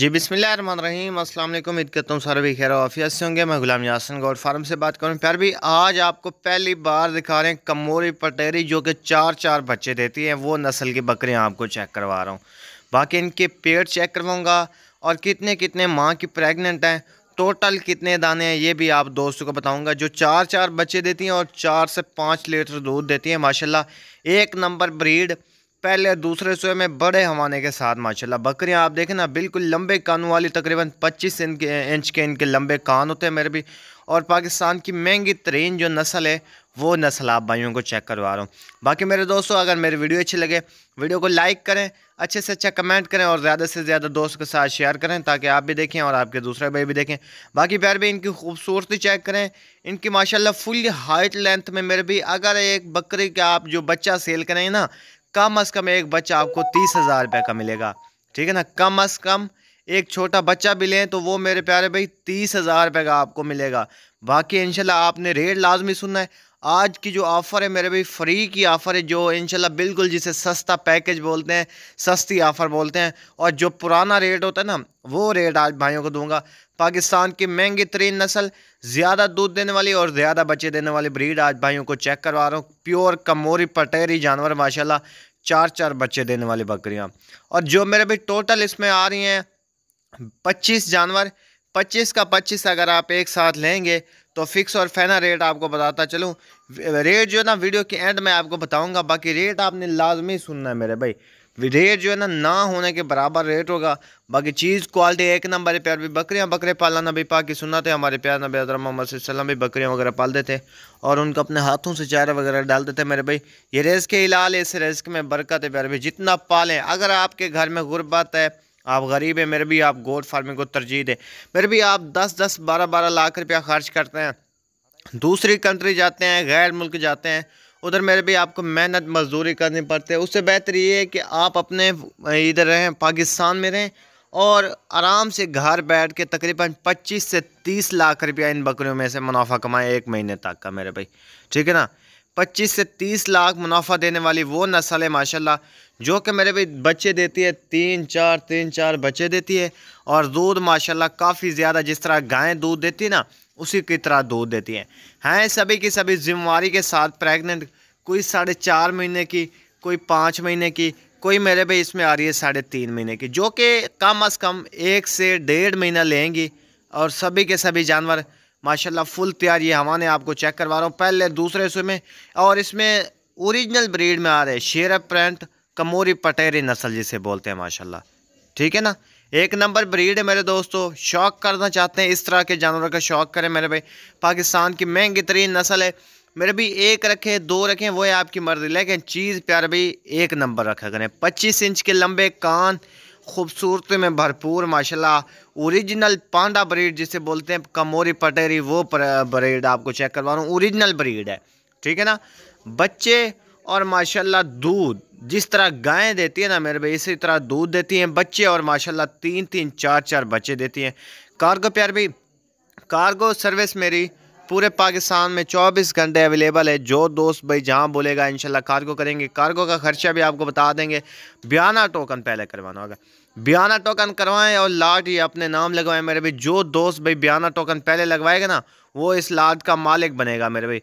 जी बिसमीम अल्लाम इद के तुम सारे भी खैर ऑफिस से होंगे मैं गुलाम यासन गौर फार्म से बात करूँ प्यार भी आज आपको पहली बार दिखा रहे हैं कमोरी पटेरी जो कि चार चार बच्चे देती हैं वो नस्ल की बकरियां आपको चेक करवा रहा हूँ बाकी इनके पेट चेक करवाऊँगा और कितने कितने माँ की प्रेगनेंट हैं टोटल कितने दाने हैं ये भी आप दोस्तों को बताऊँगा जो चार चार बच्चे देती हैं और चार से पाँच लीटर दूध देती हैं माशाला एक नंबर ब्रीड पहले दूसरे सोए में बड़े हवाने के साथ माशाल्लाह बकरियां आप देखें ना बिल्कुल लंबे कानों वाली तकरीबन 25 इंच के इनके लंबे कान होते हैं मेरे भी और पाकिस्तान की महंगी तरीन जो नस्ल है वो नस्ल आप भाइयों को चेक करवा रहा हूँ बाकी मेरे दोस्तों अगर मेरी वीडियो अच्छी लगे वीडियो को लाइक करें अच्छे से अच्छा कमेंट करें और ज़्यादा से ज़्यादा दोस्त के साथ शेयर करें ताकि आप भी देखें और आपके दूसरे भाई भी देखें बाकी प्यार भी इनकी खूबसूरती चेक करें इनकी माशाल्लाह फुल हाइट लेंथ में मेरे भी अगर एक बकरी का आप जो बच्चा सेल करें ना कम अज़ कम एक बच्चा आपको तीस हज़ार रुपये का मिलेगा ठीक है ना कम अज़ कम एक छोटा बच्चा भी लें तो वो मेरे प्यारे भाई तीस हज़ार रुपये का आपको मिलेगा बाकी इनशाला आपने रेट लाजमी सुनना है आज की जो ऑफ़र है मेरे भाई फ्री की ऑफ़र है जो इनशाला बिल्कुल जिसे सस्ता पैकेज बोलते हैं सस्ती ऑफ़र बोलते हैं और जो पुराना रेट होता है ना वो रेट आज भाइयों को दूंगा पाकिस्तान की महंगी तरीन नस्ल ज़्यादा दूध देने वाली और ज़्यादा बच्चे देने वाली ब्रीड आज भाइयों को चेक करवा रहा हूँ प्योर कमोरी पटेरी जानवर माशाला चार चार बच्चे देने वाली बकरियाँ और जो मेरे भाई टोटल इसमें आ रही हैं पच्चीस जानवर पच्चीस का पच्चीस अगर आप एक साथ लेंगे तो फिक्स और फैना रेट आपको बताता चलूँ रेट जो है ना वीडियो के एंड में आपको बताऊँगा बाकी रेट आपने लाजमी सुनना है मेरे भाई रेट जो है ना ना होने के बराबर रेट होगा बाकी चीज़ क्वालिटी एक नंबर है प्यार भी बकरियाँ बकरे पालना नबी पा की सुनना था हमारे प्यार नबी मोहम्मद सल्लम भी बकरियाँ वगैरह पाल देते और उनको अपने हाथों से चारा वगैरह डाल देते मेरे भाई ये रेस के इलाज इस रेस्क में बरकत है प्यार भी जितना पालें अगर आपके घर में गुर्बत है आप गरीब हैं मेरे भी आप गोट फार्मिंग को तरजीह दें मेरे भी आप दस दस बारह बारह लाख रुपया खर्च करते हैं दूसरी कंट्री जाते हैं गैर मुल्क जाते हैं उधर मेरे भी आपको मेहनत मजदूरी करनी पड़ती है उससे बेहतर ये है कि आप अपने इधर रहें पाकिस्तान में रहें और आराम से घर बैठ के तकरीबन 25 से 30 लाख रुपया इन बकरियों में से मुनाफा कमाएं एक महीने तक का मेरे भाई ठीक है ना 25 से 30 लाख मुनाफा देने वाली वो नस्ल है माशाल्लाह जो कि मेरे भी बच्चे देती है तीन चार तीन चार बच्चे देती है और दूध माशाल्लाह काफ़ी ज़्यादा जिस तरह गायें दूध देती ना उसी की तरह दूध देती हैं हैं सभी की सभी जिम्मेवारी के साथ प्रेग्नेंट कोई साढ़े चार महीने की कोई पाँच महीने की कोई मेरे भी इसमें आ रही है साढ़े तीन महीने की जो कि कम अज़ कम एक से डेढ़ महीना लेंगी और सभी के सभी जानवर माशाल्लाह फुल तैयार ये हमारे आपको चेक करवा रहा हूँ पहले दूसरे हिस्से में और इसमें ओरिजिनल ब्रीड में आ रहे शेर प्रिंट कमोरी पटेरी नस्ल जिसे बोलते हैं माशाल्लाह ठीक है ना एक नंबर ब्रीड है मेरे दोस्तों शौक करना चाहते हैं इस तरह के जानवरों का शौक करें मेरे भाई पाकिस्तान की महंगी तरीन नस्ल है मेरे भी एक रखें दो रखें वो है आपकी मर्जी लेकिन चीज़ प्यार भाई एक नंबर रखा करें पच्चीस इंच के लंबे कान खूबसूरती में भरपूर माशाल्लाह ओरिजिनल पांडा ब्रीड जिसे बोलते हैं कमोरी पटेरी वो ब्रीड आपको चेक करवा रहा हूँ ओरिजिनल ब्रीड है ठीक है ना बच्चे और माशाल्लाह दूध जिस तरह गायें देती है ना मेरे भाई इसी तरह दूध देती हैं बच्चे और माशाल्लाह तीन तीन चार चार बच्चे देती हैं कार्गो प्यार भी कार्गो सर्विस मेरी पूरे पाकिस्तान में 24 घंटे अवेलेबल है जो दोस्त भाई जहाँ बोलेगा शाला कार्गो करेंगे कार्गो का खर्चा भी आपको बता देंगे बयाना टोकन पहले करवाना होगा बयाना टोकन करवाएं और लाट ये अपने नाम लगवाएं मेरे भाई जो दोस्त भाई बयाना टोकन पहले लगवाएगा ना वो इस लाट का मालिक बनेगा मेरे भाई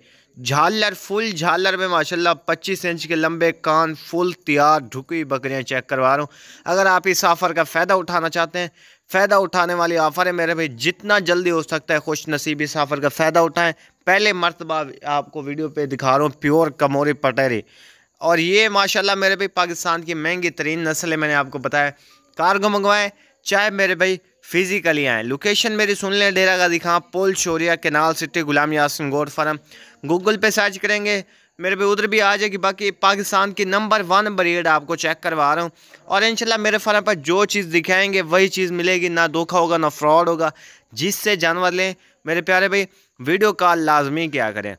झालर फुल झालर में माशाल्लाह पच्चीस इंच के लंबे कान फुल तैयार ढुकी बकरियां चेक करवा रहा हूँ अगर आप इस ऑफ़र का फ़ायदा उठाना चाहते हैं फ़ायदा उठाने वाली ऑफ़र है मेरे भाई जितना जल्दी हो सकता है खुश नसीब इस ऑफ़र का फ़ायदा उठाएं पहले मरतबा आपको वीडियो पे दिखा रहा हूँ प्योर कमोरी पटेरी और ये माशाल्लाह मेरे भाई पाकिस्तान की महंगी तरीन नस्ल है मैंने आपको बताया कार्गो मंगवाएं चाहे मेरे भाई फिज़िकली आएँ लोकेशन मेरी सुन लें डेरा गाजी खां पुल Shoria canal city Ghulam Yasin goat farm Google पर सर्च करेंगे मेरे पे उधर भी आ जाएगी बाकी पाकिस्तान की नंबर वन ब्रीड आपको चेक करवा रहा हूँ और इनशाला मेरे फर्म पर जो चीज़ दिखाएंगे वही चीज़ मिलेगी ना धोखा होगा ना फ्रॉड होगा जिससे जानवर लें मेरे प्यारे भाई वीडियो कॉल लाजमी क्या करें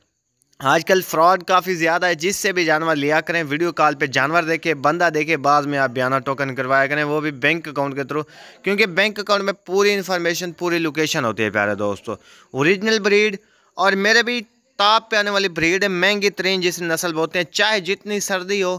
आजकल फ्रॉड काफ़ी ज़्यादा है जिससे भी जानवर लिया करें वीडियो कॉल पे जानवर देखे बंदा देखे बाद में आप बयाना टोकन करवाया करें वो भी बैंक अकाउंट के थ्रू क्योंकि बैंक अकाउंट में पूरी इन्फॉर्मेशन पूरी लोकेशन होती है प्यारे दोस्तों ओरिजिनल ब्रीड और मेरे भी ताप पे आने वाली ब्रीड है महंगी तरीन जिसे नस्ल बोलते हैं चाहे जितनी सर्दी हो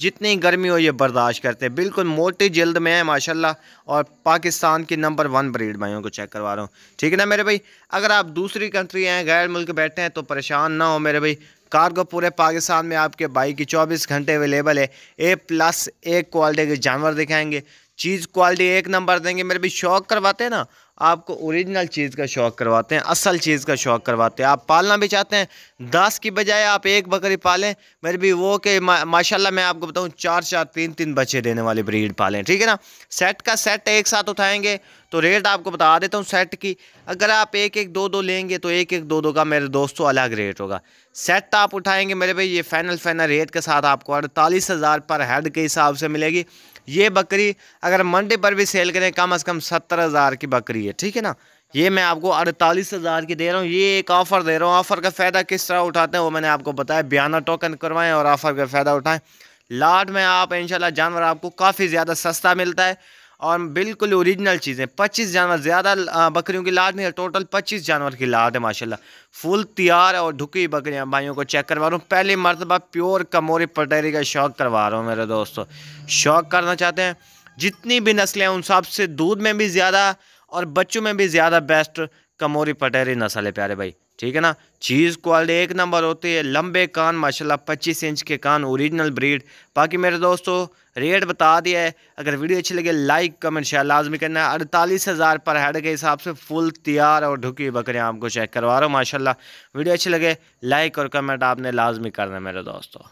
जितनी गर्मी हो ये बर्दाश्त करते हैं बिल्कुल मोटी जल्द में है माशाल्लाह और पाकिस्तान की नंबर वन ब्रीड भाइयों को चेक करवा रहा हूँ ठीक है ना मेरे भाई अगर आप दूसरी कंट्री हैं गैर मुल्क बैठे हैं तो परेशान ना हो मेरे भाई कार्गो पूरे पाकिस्तान में आपके बाइक की 24 घंटे अवेलेबल है ए प्लस एक क्वालिटी के जानवर दिखाएंगे चीज़ क्वालिटी एक नंबर देंगे मेरे भी शौक करवाते हैं ना आपको ओरिजिनल चीज़ का शौक करवाते हैं असल चीज़ का शौक करवाते हैं आप पालना भी चाहते हैं दस की बजाय आप एक बकरी पालें मेरे भी वो के मा, माशाल्लाह मैं आपको बताऊं चार चार तीन तीन बच्चे देने वाली ब्रीड पालें ठीक है ना सेट का सेट एक साथ उठाएंगे तो रेट आपको बता देता हूँ सेट की अगर आप एक एक दो दो लेंगे तो एक एक दो दो का मेरे दोस्तों अलग रेट होगा सेट आप उठाएंगे मेरे भाई ये फाइनल फाइनल रेट के साथ आपको अड़तालीस हज़ार पर हेड के हिसाब से मिलेगी ये बकरी अगर मंडी पर भी सेल करें कम अज़ कम सत्तर हज़ार की बकरी है ठीक है ना ये मैं आपको अड़तालीस हज़ार की दे रहा हूँ ये एक ऑफ़र दे रहा हूँ ऑफ़र का फ़ायदा किस तरह उठाते हैं वो मैंने आपको बताया बयाना टोकन करवाएं और ऑफ़र का फ़ायदा उठाएं लाट में आप इंशाल्लाह जानवर आपको काफ़ी ज़्यादा सस्ता मिलता है और बिल्कुल ओरिजिनल चीज़ें पच्चीस जानवर ज़्यादा बकरियों की लाद नहीं है टोटल पच्चीस जानवर की लाद है माशाल्लाह फुल तैयार और ढुकी बकरियां भाइयों को चेक करवा रहा हूँ पहली मरतबा प्योर कमोरे पटेरी का शौक करवा रहा हूँ मेरे दोस्तों शौक करना चाहते हैं जितनी भी नस्लें हैं उन सबसे दूध में भी ज़्यादा और बच्चों में भी ज़्यादा बेस्ट कमोरी पटेरी नस्ल है प्यारे भाई ठीक है ना चीज़ क्वालिटी एक नंबर होती है लंबे कान माशाल्लाह 25 इंच के कान ओरिजिनल ब्रीड बाकी मेरे दोस्तों रेट बता दिया है अगर वीडियो अच्छी लगे लाइक कमेंट शेयर लाजमी करना है अड़तालीस हज़ार पर हेड के हिसाब से फुल तैयार और ढुकी बकरियाँ आपको चेक करवा रहा हूँ माशाल्लाह वीडियो अच्छी लगे लाइक और कमेंट आपने लाजमी करना मेरे दोस्तों